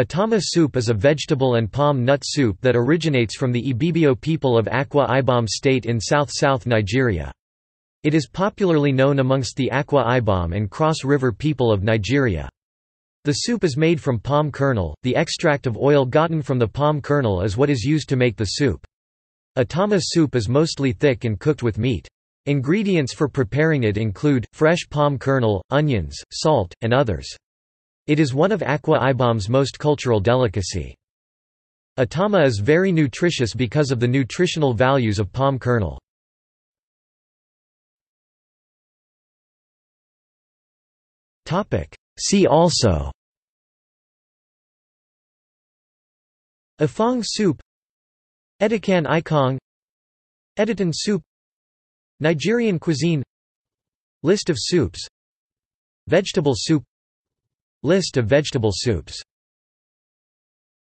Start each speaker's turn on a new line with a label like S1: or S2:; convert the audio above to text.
S1: Atama soup is a vegetable and palm nut soup that originates from the Ibibio people of Akwa Ibom state in south-south Nigeria. It is popularly known amongst the Akwa Ibom and Cross River people of Nigeria. The soup is made from palm kernel, the extract of oil gotten from the palm kernel is what is used to make the soup. Atama soup is mostly thick and cooked with meat. Ingredients for preparing it include, fresh palm kernel, onions, salt, and others. It is one of Akwa Ibom's most cultural delicacy. Atama is very nutritious because
S2: of the nutritional values of palm kernel. See also Afang soup Edikan ikong Editan soup Nigerian cuisine List of soups Vegetable soup List of vegetable soups